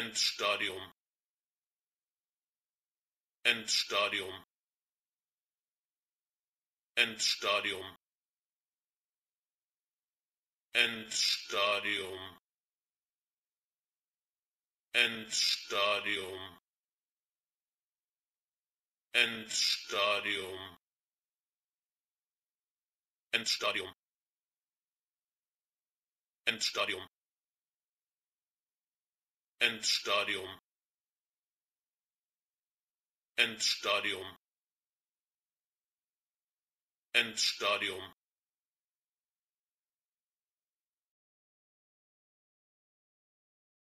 endstadium endstadium endstadium endstadium endstadium endstadium endstadium endstadium endstadium endstadium endstadium